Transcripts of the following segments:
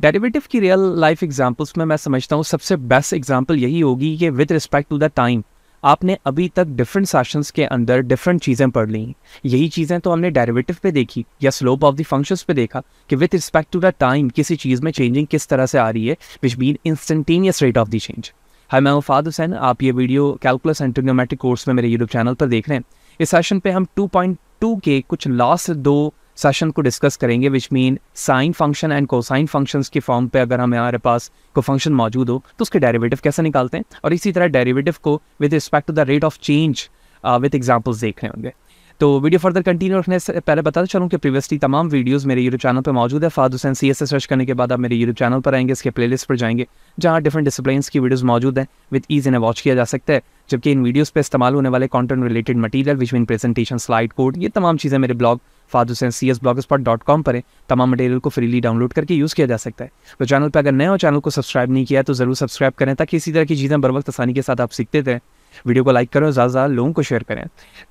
Derivative की real life examples में मैं समझता हूँ सबसे बेस्ट एग्जांपल यही होगी कि with respect to the time आपने अभी तक डिफरेंट सेशंस के अंदर डिफरेंट चीज़ें पढ़ ली यही चीज़ें तो हमने डेरिवेटिव पे देखी या स्लोप ऑफ द फंक्शंस पे देखा कि with respect to the time किसी चीज़ में चेंजिंग किस तरह से आ रही है which been instantaneous rate of the change हाई मैं उफाद हुसैन आप ये वीडियो कैलकुलस एंटोनियोमेट्रिक कोर्स में मेरे यूट्यूब चैनल पर देख रहे हैं इस सेशन पे हम 2.2 के कुछ लास्ट दो सेशन को डिस्कस करेंगे which mean sine function and cosine function के फॉर्म पे अगर हमारे पास को फंक्शन मौजूद हो तो उसके डेरिवेटिव कैसे निकालते हैं और इसी तरह डेरिवेटिव को with respect to the rate of change with examples देखने होंगे तो वीडियो फर्दर कंटिन्यू रखने से पहले बताते चलूँ कि प्रीवियसली तमाम वीडियोस मेरे यूट्यूब चैनल पर मौजूद है Fawad Hussain C S search करने के बाद आप मेरे यूट्यूब चैनल पर आएंगे इसके प्लेलिस्ट पर जाएंगे जहाँ डिफरेंट डिसिप्लिन्स की वीडियोस मौजूद हैं विद ईज इन्हें वॉच किया जा सकता है जबकि इन वीडियोज़ पर इस्तेमाल होने वाले content related material which mean presentation slide code ये तमाम चीज़ें मेरे blog Fawad Hussain C S blogspot dot com पर तमाम मटेरियल को फ्रीली डाउनलोड करके यूज़ किया जा सकता है तो चैनल पर अगर नए हो चैनल को सब्सक्राइब नहीं किया तो ज़रूर सब्सक्राइब करें ताकि इसी तरह की चीज़ें बर वक्त आसानी के साथ आप सीखते रहें वीडियो को लाइक करें और ज़्यादा ज़्यादा लोगों को शेयर करें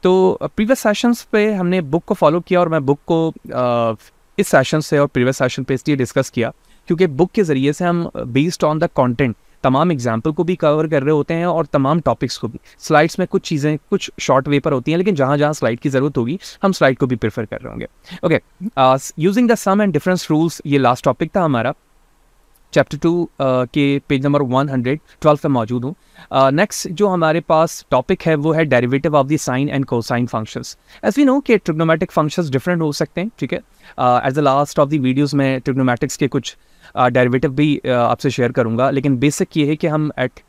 तो प्रीवियस सेशंस पे हमने बुक को फॉलो किया और मैं बुक को इस सेशन से और प्रीवियस सेशन पे इसलिए डिस्कस किया क्योंकि बुक के ज़रिए से हम बेस्ड ऑन द कंटेंट तमाम एग्जाम्पल को भी कवर कर रहे होते हैं और तमाम टॉपिक्स को भी स्लाइड्स में कुछ चीज़ें कुछ शॉर्ट वे पर होती हैं लेकिन जहाँ जहाँ स्लाइड की ज़रूरत होगी हम स्लाइड को भी प्रेफर कर रहे होंगे okay using the sum and difference rules ये लास्ट टॉपिक था हमारा चैप्टर टू uh, के page number one hundred twelve पर मौजूद हूँ नेक्स्ट uh, जो हमारे पास टॉपिक है वो है derivative of the sine and cosine functions as we know कि ट्रिग्नोमेटिक फंक्शंस डिफरेंट हो सकते हैं ठीक है as the last of the videos में ट्रिग्नोमेटिक्स के कुछ uh, डेरिवेटिव भी आपसे शेयर करूंगा लेकिन बेसिक ये है कि हम एट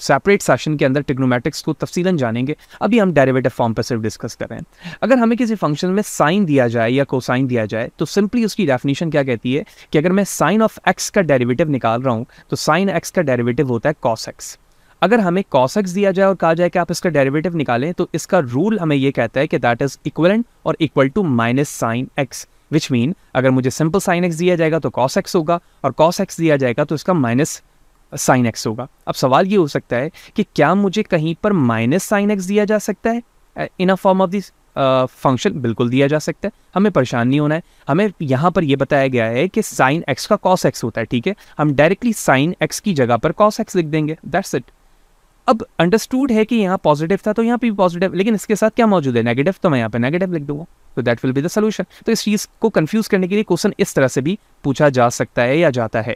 सेपरेट सेशन के अंदर टिग्नोमेटिक्स को तफसीला जानेंगे अभी हम डेरिवेटिव फॉर्म पर सिर्फ डिस्कस कर रहे हैं अगर हमें किसी फंक्शन में साइन दिया जाए या कोसाइन दिया जाए तो सिंपली उसकी डेफिनेशन क्या कहती है कि अगर मैं साइन ऑफ एक्स का डेरिवेटिव निकाल रहा हूँ तो साइन एक्स का डेरिवेटिव होता है कॉस एक्स अगर हमें कॉस एक्स दिया जाए और कहा जाए कि आप इसका डेरिवेटिव निकालें तो इसका रूल हमें यह कहता है कि दैट इज इक्वलेंट और equal to minus sine x which mean अगर मुझे सिंपल साइन एक्स दिया जाएगा तो कॉस एक्स होगा और कॉस एक्स दिया जाएगा तो इसका माइनस साइन एक्स होगा अब सवाल ये हो सकता है कि क्या मुझे कहीं पर माइनस साइन एक्स दिया जा सकता है in a form of this function बिल्कुल दिया जा सकता है हमें परेशान नहीं होना है हमें यहाँ पर यह बताया गया है कि साइन एक्स का कॉस एक्स होता है ठीक है हम डायरेक्टली साइन एक्स की जगह पर कॉस एक्स लिख देंगे दैट्स इट अब अंडरस्टूड है कि यहाँ पॉजिटिव था तो यहाँ पे भी पॉजिटिव लेकिन इसके साथ क्या मौजूद है नेगेटिव तो मैं यहाँ पे नेगेटिव लिख दूंगा तो that will be the solution तो इस चीज़ को कन्फ्यूज़ करने के लिए क्वेश्चन इस तरह से भी पूछा जा सकता है या जाता है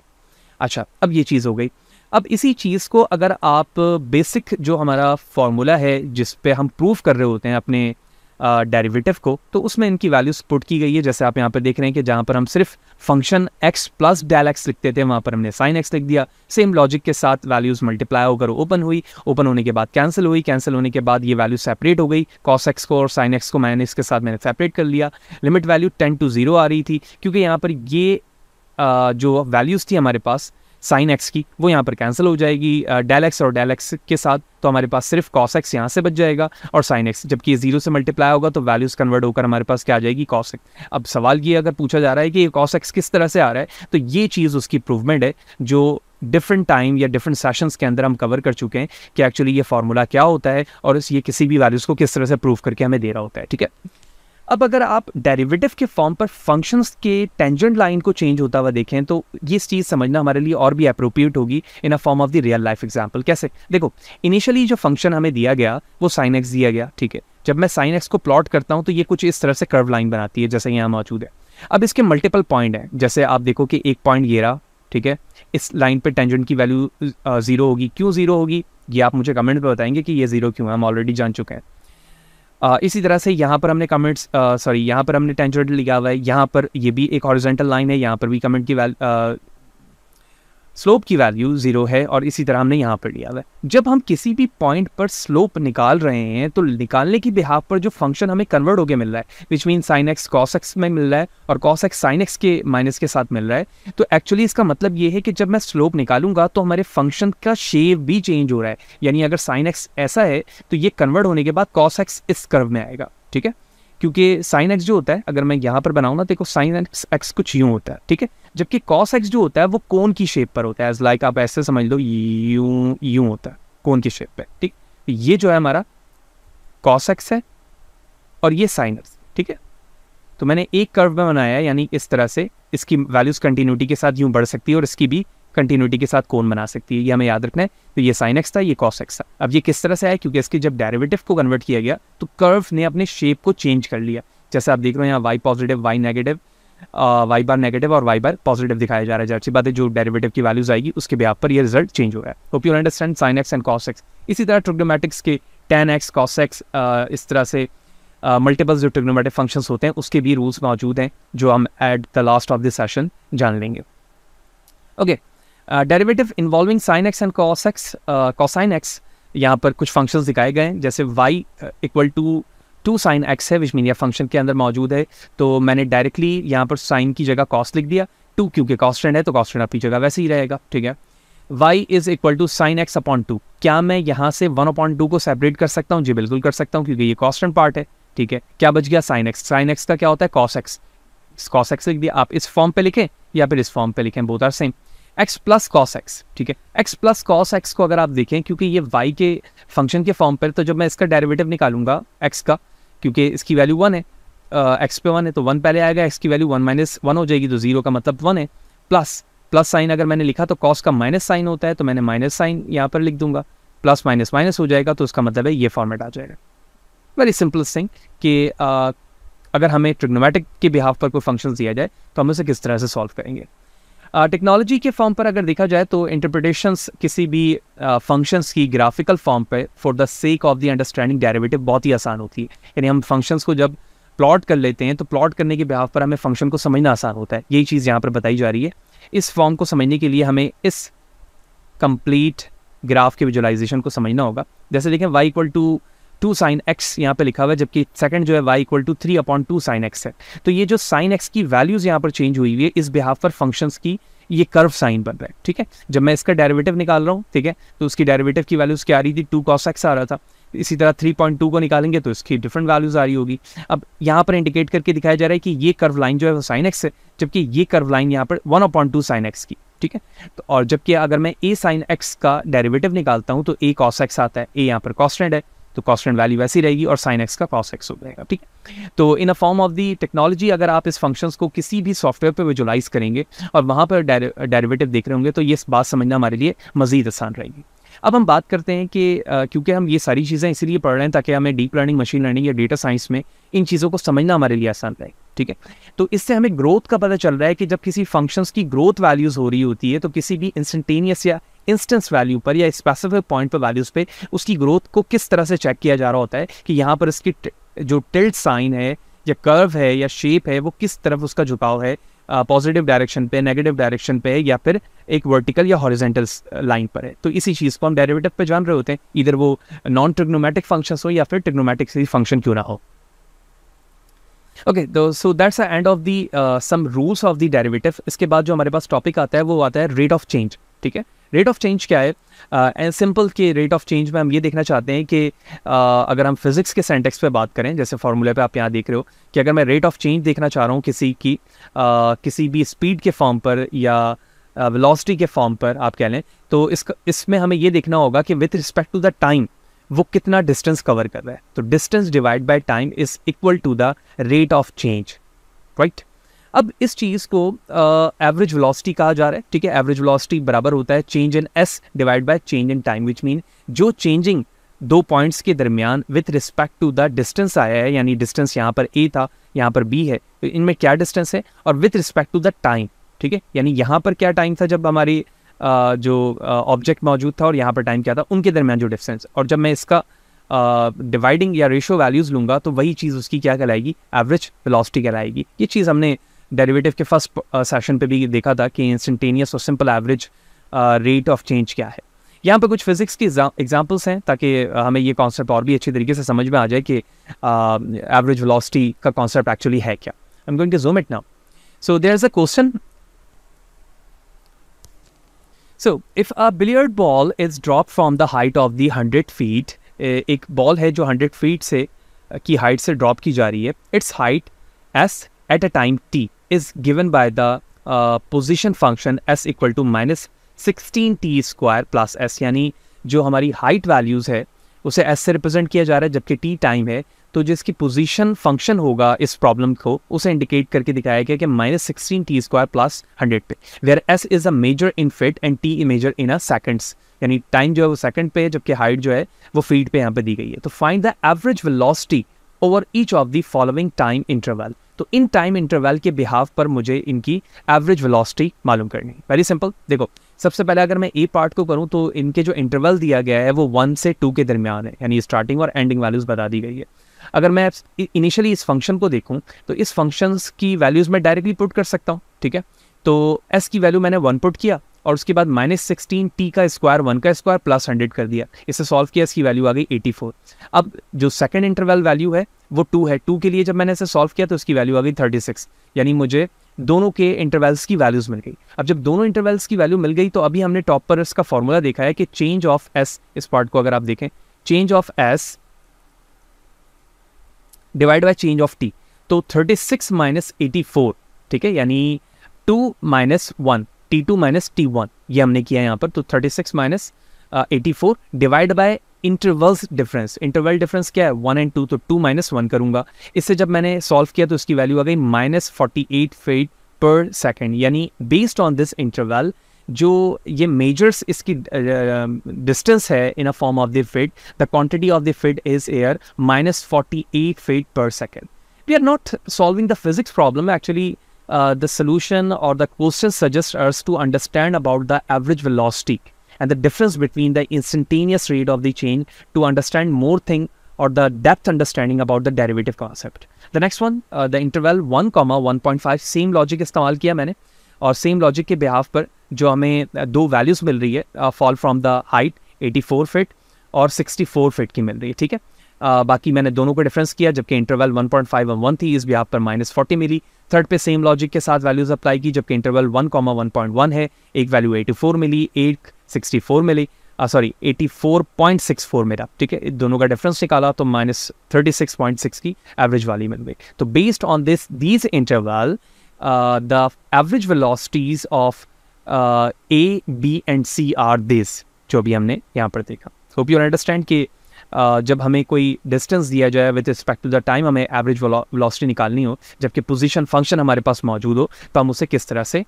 अच्छा अब ये चीज़ हो गई अब इसी चीज़ को अगर आप बेसिक जो हमारा फॉर्मूला है जिस पे हम प्रूव कर रहे होते हैं अपने डेरिवेटिव को तो उसमें इनकी वैल्यूज पुट की गई है जैसे आप यहाँ पर देख रहे हैं कि जहाँ पर हम सिर्फ function x plus del x लिखते थे वहाँ पर हमने साइन एक्स लिख दिया सेम लॉजिक के साथ वैल्यूज मल्टीप्लाई होकर ओपन हुई ओपन होने के बाद कैंसिल हुई कैंसिल होने के बाद ये वैल्यू सेपरेट हो गई कॉस एक्स को और साइन एक्स को मैंने इसके साथ मैंने सेपरेट कर लिया limit value tends to zero आ रही थी क्योंकि यहाँ पर ये आ, जो वैल्यूज़ थी हमारे पास साइन एक्स की वो यहाँ पर कैंसिल हो जाएगी डेल एक्स और डेल एक्स के साथ तो हमारे पास सिर्फ कॉस एक्स यहाँ से बच जाएगा और साइन एक्स जबकि ये जीरो से मल्टीप्लाई होगा तो वैल्यूज कन्वर्ट होकर हमारे पास क्या आ जाएगी कॉस एक्स अब सवाल ये अगर पूछा जा रहा है कि ये कॉस एक्स किस तरह से आ रहा है तो ये चीज़ उसकी इंप्रूवमेंट है जो डिफरेंट टाइम या डिफरेंट सेशंस के अंदर हम कवर कर चुके हैं कि एक्चुअली ये फार्मूला क्या होता है और इस ये किसी भी वैल्यूज़ को किस तरह से प्रूव करके हमें दे रहा होता है ठीक है अब अगर आप डेरिवेटिव के फॉर्म पर फंक्शंस के टेंजेंट लाइन को चेंज होता हुआ देखें तो ये चीज़ समझना हमारे लिए और भी अप्रोप्रिएट होगी in a form of the real life example कैसे देखो इनिशियली जो फंक्शन हमें दिया गया वो साइन एक्स दिया गया ठीक है जब मैं साइन एक्स को प्लॉट करता हूँ तो ये कुछ इस तरह से कर्व लाइन बनाती है जैसे यहाँ मौजूद है अब इसके मल्टीपल पॉइंट हैं जैसे आप देखो कि एक पॉइंट ये रहा ठीक है इस लाइन पर टेंजेंट की वैल्यू ज़ीरो होगी क्यों ज़ीरो होगी ये आप मुझे कमेंट पर बताएंगे कि ये ज़ीरो क्यों है हम ऑलरेडी जान चुके हैं इसी तरह से यहाँ पर हमने कमेंट्स सॉरी यहाँ पर हमने टेंजेंट लिखा हुआ है यहाँ पर ये भी एक हॉरिजेंटल लाइन है यहाँ पर भी कमेंट की स्लोप की वैल्यू जीरो है और इसी तरह हमने यहाँ पर लिया हुआ है जब हम किसी भी पॉइंट पर स्लोप निकाल रहे हैं तो निकालने की बिहाफ पर जो फंक्शन हमें कन्वर्ट होकर मिल रहा है which mean sine x cos x में मिल रहा है और कॉस एक्स साइन एक्स के माइनस के साथ मिल रहा है तो एक्चुअली इसका मतलब ये है कि जब मैं स्लोप निकालूंगा तो हमारे फंक्शन का शेप भी चेंज हो रहा है यानी अगर साइन एक्स ऐसा है तो ये कन्वर्ट होने के बाद कॉस एक्स इस कर्व में आएगा ठीक है क्योंकि साइन एक्स जो होता है अगर मैं यहाँ पर बनाऊँ ना देखो साइन एक्स एक्स कुछ यूँ होता है ठीक है जबकि कॉस एक्स जो होता है वो कोन की शेप पर होता है एज लाइक आप ऐसे समझ लो यू यू होता है कोन की शेप पे ठीक तो ये जो है हमारा कॉस एक्स है और ये साइन एक्स ठीक है तो मैंने एक कर्व में बनाया यानी इस तरह से इसकी वैल्यूज कंटिन्यूटी के साथ यूं बढ़ सकती है और इसकी भी कंटिन्यूटी के साथ कौन बना सकती है ये हमें याद रखना है तो ये साइन एक्स था ये कॉस एक्स था अब ये किस तरह से आया क्योंकि इसके जब डेरिवेटिव को कन्वर्ट किया गया तो कर्व ने अपने शेप को चेंज कर लिया जैसे आप देख रहे हो यहाँ Y positive Y negative Y bar negative और वाई बार पॉजिटिव दिखाया जा रहा है जैसी बात है जो डेरिवेटिव की वैल्यूज आएगी उसके बिहार पर ये रिजल्ट चेंज हो रहा है hope you understand sine x and cos x इसी तरह ट्रिग्नोमेटिक्स के टेन एक्स कॉस एक्स इस तरह से मल्टीपल uh, जो ट्रिग्नोमेटिक फंक्शन होते हैं उसके भी रूल्स मौजूद हैं जो हम at the last of this session जान लेंगे okay derivative involving sine x and cos x cosine x यहाँ पर कुछ फंक्शंस दिखाए गए हैं जैसे Y equal to two sine x है विच मीन यह फंक्शन के अंदर मौजूद है तो मैंने डायरेक्टली यहाँ पर साइन की जगह कॉस्ट लिख दिया टू क्योंकि कॉस्टेंट है तो कॉस्टेंट आपकी जगह वैसे ही रहेगा ठीक है y is equal to sine x upon two क्या मैं यहाँ से वन अपॉन टू को सेपरेट कर सकता हूँ जी बिल्कुल कर सकता हूँ क्योंकि ये कॉस्टेंट पार्ट है ठीक है क्या बच गया साइन एक्स साइन एक्स का क्या होता है कॉस एक्स कॉस एक्स लिख दिया आप इस फॉर्म पे लिखें या फिर इस फॉर्म पे लिखें both are same x plus cos x ठीक है एक्स प्लस कॉस एक्स को अगर आप देखें क्योंकि ये वाई के फंक्शन के फॉर्म पर तो जब मैं इसका डेरिवेटिव निकालूंगा एक्स का क्योंकि इसकी वैल्यू वन है एक्स पे वन है तो वन पहले आएगा एक्स की वैल्यू वन माइनस वन हो जाएगी तो जीरो का मतलब वन है प्लस प्लस साइन अगर मैंने लिखा तो कॉस का माइनस साइन होता है तो मैंने माइनस साइन यहाँ पर लिख दूंगा प्लस माइनस माइनस हो जाएगा तो उसका मतलब है ये फॉर्मेट आ जाएगा वेरी सिंपल थिंग कि अगर हमें ट्रिग्नोमेटिक के बिहाफ पर कोई फंक्शन दिया जाए तो हम उसे किस तरह से सॉल्व करेंगे टेक्नोलॉजी uh, के फॉर्म पर अगर देखा जाए तो इंटरप्रिटेशन किसी भी फंक्शंस uh, की ग्राफिकल फॉर्म पे for the sake of the understanding derivative बहुत ही आसान होती है यानी हम फंक्शंस को जब प्लॉट कर लेते हैं तो प्लॉट करने के बिहार पर हमें फंक्शन को समझना आसान होता है यही चीज़ यहाँ पर बताई जा रही है इस फॉर्म को समझने के लिए हमें इस कंप्लीट ग्राफ के विजुलाइजेशन को समझना होगा जैसे देखें Y equal to two sine x यहाँ पे लिखा हुआ है जबकि सेकंड जो है Y equal to three upon two sine x है तो ये जो साइन एक्स की वैल्यूज यहाँ पर चेंज हुई हुई है इस बिहाफ पर फंक्शंस की ये कर्व साइन बन रहा है ठीक है जब मैं इसका डेरिवेटिव निकाल रहा हूँ ठीक है तो उसकी डेरिवेटिव की वैल्यूज क्या आ रही थी टू कॉस एक्स आ रहा था इसी तरह 3.2 को निकालेंगे तो इसकी डिफरेंट वैल्यूज आ रही होगी अब यहाँ पर इंडिकेट करके दिखाया जा रहा है कि ये कर्व लाइन जो है वो साइन एक्स है जबकि ये कर्व लाइन यहाँ पर one appoint two sine x की ठीक है तो और जबकि अगर मैं ए साइन एक्स का डेरिवेटिव निकालता हूँ तो ए कॉस एक्स आता है ए यहाँ पर कॉन्स्टेंट है तो कॉस्ट एंड वैल्यू वैसी रहेगी और साइन एक्स का कॉस एक्स हो जाएगा ठीक है तो in a form of the technology अगर आप इस फंक्शंस को किसी भी सॉफ्टवेयर पर विजुलाइज करेंगे और वहाँ पर डेरिवेटिव देख रहे होंगे तो ये बात समझना हमारे लिए मजीद आसान रहेगी अब हम बात करते हैं कि क्योंकि हम ये सारी चीज़ें इसीलिए पढ़ रहे हैं ताकि हमें डीप लर्निंग मशीन लर्निंग या डेटा साइंस में इन चीज़ों को समझना हमारे लिए आसान रहे ठीक है तो इससे हमें ग्रोथ का पता चल रहा है कि जब किसी फंक्शंस की ग्रोथ वैल्यूज़ हो रही होती है तो किसी भी इंस्टेंटेनियस या इंस्टेंस वैल्यू पर या स्पेसिफिक पॉइंट पर वैल्यूज़ पे उसकी ग्रोथ को किस तरह से चेक किया जा रहा होता है कि यहाँ पर इसकी जो टिल्ट साइन है या कर्व है या शेप है वो किस तरफ उसका झुकाव है पॉजिटिव डायरेक्शन पे नेगेटिव डायरेक्शन पे या फिर एक वर्टिकल या हॉरिजेंटल लाइन पर है तो इसी चीज़ को हम डेरिवेटिव पे जान रहे होते हैं इधर वो नॉन ट्रिग्नोमेटिक फंक्शन हो या फिर ट्रिग्नोमेटिक फंक्शन क्यों ना हो ओके तो so that's the end of the sum rules of the derivative इसके बाद जो हमारे पास टॉपिक आता है वो आता है रेट ऑफ चेंज ठीक है रेट ऑफ चेंज क्या है एंड uh, सिंपल के रेट ऑफ चेंज में हम ये देखना चाहते हैं कि uh, अगर हम फिजिक्स के सेंटेक्स पे बात करें जैसे फार्मूले पे आप यहाँ देख रहे हो कि अगर मैं रेट ऑफ चेंज देखना चाह रहा हूँ किसी की uh, किसी भी स्पीड के फॉर्म पर या वेलोसिटी uh, के फॉर्म पर आप कह लें तो इस इसमें हमें ये देखना होगा कि with respect to the time वो कितना डिस्टेंस कवर कर रहा है तो distance divide by time is equal to the rate of change right अब इस चीज़ को एवरेज वेलोसिटी कहा जा रहा है ठीक है एवरेज वेलोसिटी बराबर होता है change in S divide by change in time which mean जो चेंजिंग दो पॉइंट्स के दरमियान with respect to the distance आया है यानी डिस्टेंस यहाँ पर ए था यहाँ पर बी है तो इनमें क्या डिस्टेंस है और with respect to the time ठीक है यानी यहाँ पर क्या टाइम था जब हमारी जो ऑब्जेक्ट मौजूद था और यहाँ पर टाइम क्या था उनके दरमियान जो डिस्टेंस और जब मैं इसका डिवाइडिंग या रेशो वैल्यूज़ लूँगा तो वही चीज़ उसकी क्या कहलाएगी एवरेज वेलोसिटी कहलाएगी ये चीज़ हमने डेरिवेटिव के फर्स्ट सेशन पे भी देखा था कि इंस्टेंटेनियस और simple average rate of change क्या है यहाँ पे कुछ फिजिक्स की एग्जांपल्स हैं ताकि हमें ये कॉन्सेप्ट और भी अच्छी तरीके से समझ में आ जाए कि एवरेज वेलोसिटी का कॉन्सेप्ट एक्चुअली है क्या I am going to zoom it now so there is a question so if a billiard ball is drop from the height of the hundred feet एक बॉल है जो hundred feet से की height से drop की जा रही है it's height S at a time T is given by the uh, position function s equal to minus sixteen T square plus S यानी जो हमारी हाइट वैल्यूज़ है उसे एस से रिप्रेजेंट किया जा रहा है जबकि टी टाइम है तो जिसकी पोजीशन फंक्शन होगा इस प्रॉब्लम को उसे इंडिकेट करके दिखाया गया कि minus sixteen T square plus hundred पे where S is a measure in feet and T measure in a seconds यानी टाइम जो है वो सेकंड पे है जबकि हाइट जो है वो फीट पे यहाँ पे दी गई है तो find the average velocity over each of the following time interval तो इन टाइम इंटरवल के बिहाव पर मुझे इनकी एवरेज वेलोसिटी मालूम करनी है वेरी सिंपल देखो सबसे पहले अगर मैं ए पार्ट को करूं तो इनके जो इंटरवल दिया गया है वो वन से टू के दरमियान है यानी स्टार्टिंग और एंडिंग वैल्यूज़ बता दी गई है अगर मैं इनिशियली इस फंक्शन को देखूँ तो इस फंक्शंस की वैल्यूज़ मैं डायरेक्टली पुट कर सकता हूँ ठीक है तो एस की वैल्यू मैंने वन पुट किया और उसके बाद माइनस सिक्सटीन टी का स्क्वायर वन का स्क्वायर प्लस हंड्रेड कर दिया इसे सॉल्व किया इसकी वैल्यू आ गई एटी फोर अब जो सेकंड इंटरवल वैल्यू है वो टू है टू के लिए जब मैंने इसे सॉल्व किया तो उसकी वैल्यू आ गई थर्टी सिक्स यानी मुझे दोनों के इंटरवल्स की वैल्यूज मिल गई अब जब दोनों इंटरवल्स की वैल्यू मिल गई तो अभी हमने टॉप पर इसका फॉर्मूला देखा है कि चेंज ऑफ एस इस पार्ट को अगर आप देखें change of S divide by change of T तो thirty six minus eighty four ठीक है यानी two minus one T two minus T one ये हमने किया यहाँ पर तो thirty six minus eighty four divide by intervals difference interval difference क्या है वन एंड टू तो टू माइनस वन करूंगा इससे जब मैंने सॉल्व किया तो इसकी वैल्यू आ गई minus forty eight feet per second यानी बेस्ड ऑन दिस इंटरवल जो ये मेजर्स इसकी डिस्टेंस uh, है in a form of the feet the quantity of the feet is air minus forty eight feet per second we are not solving the physics problem actually Uh, the solution or the question suggests us to understand about the average velocity and the difference between the instantaneous rate of the change to understand more thing or the depth understanding about the derivative concept. The next one, uh, the interval 1 comma 1.5 Same logic इस्तेमाल किया मैंने और same logic के behalf पर जो हमें uh, दो values मिल रही है uh, Fall from the height 84 feet or 64 feet की मिल रही है आ, बाकी मैंने दोनों को डिफरेंस किया जबकि इंटरवल 1.5 पॉइंट फाइव वन थी इस बिहार पर माइनस फोर्टी मिली थर्ड पे सेम लॉजिक के साथ वैल्यूज अप्लाई की जबकि interval one comma one point one है एक वैल्यू एटी फोर मिली एक सिक्सटी फोर मिली sorry eighty four point four मेरा ठीक है दोनों का डिफरेंस निकाला तो minus thirty six point six की एवरेज वाली मिल गई तो based on this these interval the average velocities of A B and C R this जो भी हमने यहाँ पर देखा होप यू अंडरस्टैंड कि जब हमें कोई डिस्टेंस दिया जाए with respect to the time हमें एवरेज वेलोसिटी निकालनी हो जबकि पोजीशन फंक्शन हमारे पास मौजूद हो तो हम उसे किस तरह से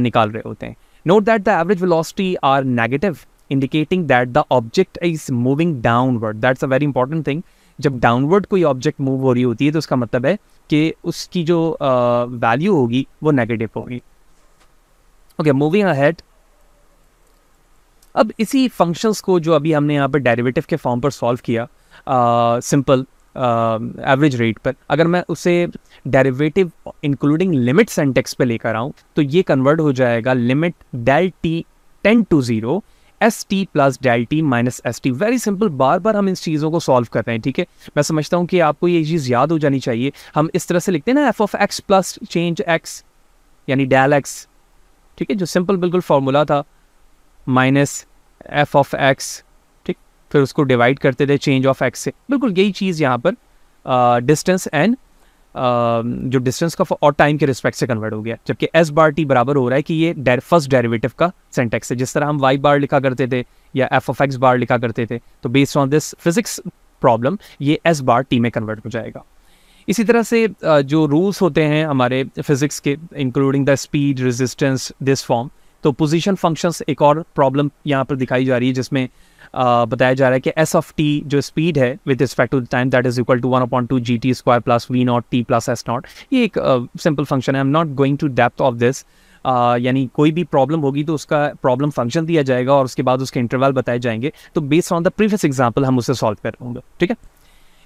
निकाल रहे होते हैं note that the average velocity are negative indicating that the object is moving downward that's a very important thing जब डाउनवर्ड कोई ऑब्जेक्ट मूव हो रही होती है तो उसका मतलब है कि उसकी जो वैल्यू uh, होगी वो नेगेटिव होगी ओके मूविंग अहेड अब इसी फंक्शंस को जो अभी हमने यहाँ पर डेरिवेटिव के फॉर्म पर सॉल्व किया सिंपल एवरेज रेट पर अगर मैं उसे डेरिवेटिव इंक्लूडिंग लिमिट सेंटेक्स पे लेकर आऊँ तो ये कन्वर्ट हो जाएगा limit del T tends to zero S T plus del T minus S T very simple बार बार हम इन चीज़ों को सॉल्व कर रहे हैं ठीक है मैं समझता हूँ कि आपको ये चीज़ याद हो जानी चाहिए हम इस तरह से लिखते हैं ना F of x plus change x यानी डेल एक्स ठीक है जो सिंपल बिल्कुल फार्मूला था माइनस एफ ऑफ एक्स ठीक फिर उसको डिवाइड करते थे चेंज ऑफ एक्स से बिल्कुल यही चीज़ यहाँ पर डिस्टेंस एंड जो डिस्टेंस का और टाइम के रिस्पेक्ट से कन्वर्ट हो गया जबकि एस बार टी बराबर हो रहा है कि ये फर्स्ट डेरिवेटिव का सेंटेक्स है जिस तरह हम वाई बार लिखा करते थे या एफ ऑफ एक्स बार लिखा करते थे तो based on this physics problem ये एस बार टी में कन्वर्ट हो जाएगा इसी तरह से जो रूल्स होते हैं हमारे फिज़िक्स के including the speed resistance this form तो पोजीशन फंक्शंस एक और प्रॉब्लम यहाँ पर दिखाई जा रही है जिसमें बताया जा रहा है कि एस ऑफ टी जो स्पीड है with respect to the time that is equal to one appoint two G T square plus V naught T plus S naught ये एक सिंपल फंक्शन है I am not going to depth of this यानी कोई भी problem होगी तो उसका problem function दिया जाएगा और उसके बाद उसके इंटरवल बताए जाएंगे तो based on the previous example हम उसे सॉल्व कर होंगे ठीक है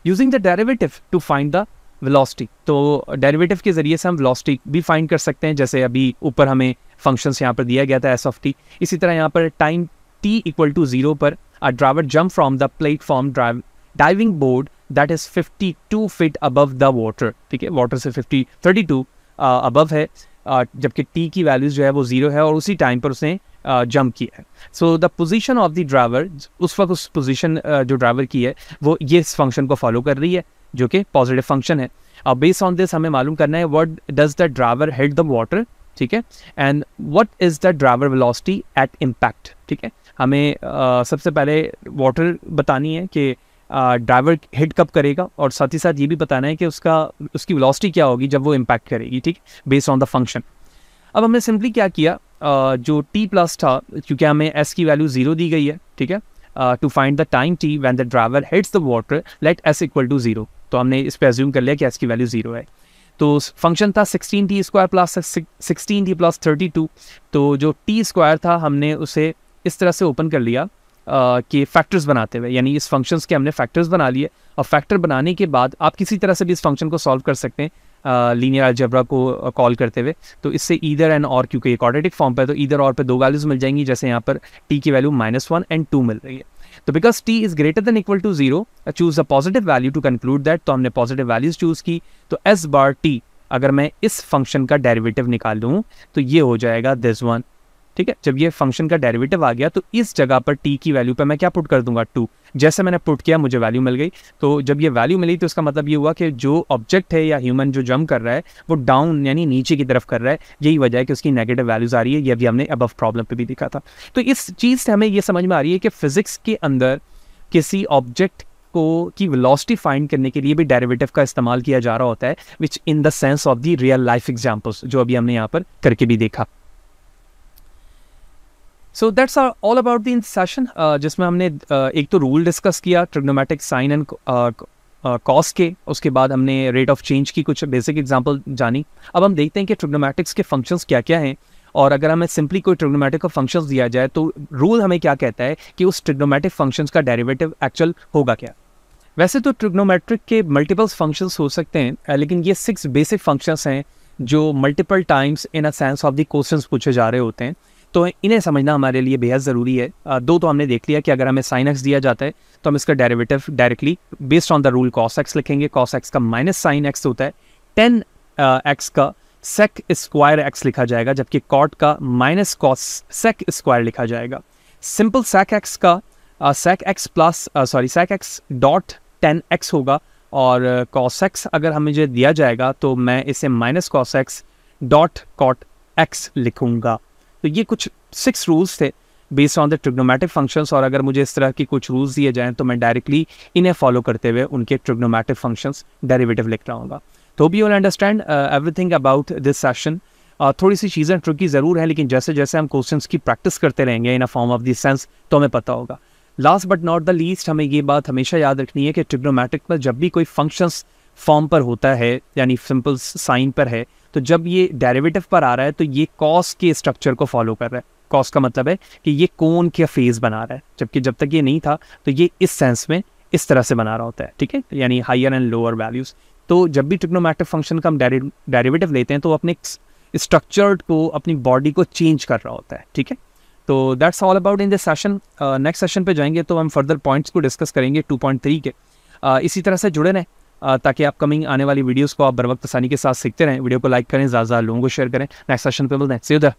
using the derivative to find the velocity तो डेरिवेटिव के ज़रिए से हम वेलोसिटी भी फाइंड कर सकते हैं जैसे अभी ऊपर हमें फंक्शंस यहाँ पर दिया गया था एस ऑफ टी इसी तरह यहाँ पर time T equal to zero पर a driver jump from the platform drive diving board that is fifty two feet above the water ठीक है वाटर से फिफ्टी थर्टी टू अबव है uh, जबकि टी की वैल्यूज जो है वो ज़ीरो है और उसी टाइम पर उसने जंप uh, किया है so the position of the driver उस वक्त उस पोजिशन uh, जो ड्राइवर की है वो ये इस फंक्शन को फॉलो कर रही है जो कि पॉजिटिव फंक्शन है अब बेस्ड ऑन दिस हमें मालूम करना है what does the driver hit the water ठीक है and what is the driver velocity at impact ठीक है हमें आ, सबसे पहले वाटर बतानी है कि ड्राइवर हिट कब करेगा और साथ ही साथ ये भी बताना है कि उसका उसकी वेलोसिटी क्या होगी जब वो इम्पैक्ट करेगी ठीक बेस्ड ऑन द फंक्शन अब हमने सिंपली क्या किया आ, जो टी प्लस था क्योंकि हमें एस की वैल्यू ज़ीरो दी गई है ठीक है to find the time T when the driver hits the water let S equal to zero तो हमने इस पर एज्यूम कर लिया कि एस की वैल्यू जीरो है तो फंक्शन था sixteen T square plus sixteen T plus thirty two तो जो टी स्क्वायर था हमने उसे इस तरह से ओपन कर लिया कि फैक्टर्स बनाते हुए यानी इस फंक्शंस के हमने फैक्टर्स बना लिए और फैक्टर बनाने के बाद आप किसी तरह से भी इस फंक्शन को सॉल्व कर सकते हैं लीनियर अलजेब्रा को कॉल करते हुए तो इससे ईधर एंड और क्योंकि ये क्वाड्रेटिक फॉर्म पर तो ईधर और पे दो वैल्यूज़ मिल जाएंगी जैसे यहाँ पर टी की value minus one and two मिल रही है तो because T is greater than equal to zero choose a positive value to conclude that तो हमने पॉजिटिव वैल्यूज चूज की तो एस बार टी अगर मैं इस फंक्शन का डेरिवेटिव निकाल लूँ तो ये हो जाएगा दिस वन ठीक है जब ये फंक्शन का डेरिवेटिव आ गया तो इस जगह पर टी की वैल्यू पर मैं क्या पुट कर दूंगा टू जैसे मैंने पुट किया मुझे वैल्यू मिल गई तो जब ये वैल्यू मिली तो इसका मतलब ये हुआ कि जो ऑब्जेक्ट है या ह्यूमन जो जंप कर रहा है वो डाउन यानी नीचे की तरफ कर रहा है यही वजह है कि उसकी नेगेटिव वैल्यूज़ आ रही है ये भी हमने अबव प्रॉब्लम पर भी दिखा था तो इस चीज़ से हमें ये समझ में आ रही है कि फिज़िक्स के अंदर किसी ऑब्जेक्ट को की वेलोसिटी फाइंड करने के लिए भी डेरिवेटिव का इस्तेमाल किया जा रहा होता है which in the sense of the real life examples जो अभी हमने यहाँ पर करके भी देखा so that's are all about the in session जिसमें हमने uh, एक तो रूल डिस्कस किया ट्रिग्नोमेटिक साइन एंड कॉस के उसके बाद हमने रेट ऑफ चेंज की कुछ बेसिक एग्जांपल जानी अब हम देखते हैं कि ट्रिग्नोमेटिक्स के फंक्शंस क्या क्या हैं और अगर हमें सिंपली कोई ट्रिग्नोमेटिक का फंक्शन दिया जाए तो रूल हमें क्या कहता है कि उस ट्रिग्नोमेटिक फंक्शन का डेरिवेटिव एक्चुअल होगा क्या वैसे तो ट्रिग्नोमेट्रिक के मल्टीपल्स फंक्शंस हो सकते हैं लेकिन ये सिक्स बेसिक फंक्शंस हैं जो multiple times in a sense of the questions पूछे जा रहे होते हैं तो इन्हें समझना हमारे लिए बेहद ज़रूरी है दो तो हमने देख लिया कि अगर हमें साइन एक्स दिया जाता है तो हम इसका derivative directly based on the rule cos X लिखेंगे कॉस एक्स का माइनस साइन एक्स होता है टेन एक्स का सेक स्क्वायर एक्स लिखा जाएगा जबकि कॉट का माइनस कॉस सेक स्क्वायर लिखा जाएगा सिंपल सेक एक्स का sec X plus sorry sec X dot tan X होगा और कॉस एक्स अगर हमें जो दिया जाएगा तो मैं इसे minus cos X dot cot X लिखूँगा तो ये कुछ सिक्स रूल्स थे based on the trigonometric functions और अगर मुझे इस तरह की कुछ रूल्स दिए जाएँ तो मैं डायरेक्टली इन्हें फॉलो करते हुए उनके ट्रिग्नोमेटिक फंक्शंस डेरिवेटिव लिख रहा हूँ तो भी you'll understand everything about this session थोड़ी सी चीज़ें ट्रिकी ज़रूर हैं लेकिन जैसे जैसे हम क्वेश्चंस की प्रैक्टिस करते रहेंगे in a form of this sense तो हमें पता होगा last but not the least हमें ये बात हमेशा याद रखनी है कि ट्रिग्नोमेट्रिक में जब भी कोई फंक्शंस फॉर्म पर होता है यानी सिंपल साइन पर है तो जब ये डेरिवेटिव पर आ रहा है तो ये कॉस के स्ट्रक्चर को फॉलो कर रहा है कॉस का मतलब है कि ये कौन क्या फेज बना रहा है जबकि जब तक ये नहीं था तो ये इस सेंस में इस तरह से बना रहा होता है ठीक है यानी हायर एंड लोअर वैल्यूज़ तो जब भी ट्रिग्नोमेट्रिक फंक्शन का हम डेरिवेटिव लेते हैं तो अपने स्ट्रक्चर्ड को अपनी बॉडी को चेंज कर रहा होता है ठीक है तो that's all about in this session next session पे जाएंगे तो हम फर्दर पॉइंट्स को डिस्कस करेंगे 2.3 के uh, इसी तरह से जुड़े रहें ताकि अपकमिंग आने वाली वीडियोस को आप बर वक्त आसानी के साथ सीखते रहें वीडियो को लाइक करें ज़्यादा लोगों को शेयर करें नेक्स्ट सेशन पे मिलते हैं सीधा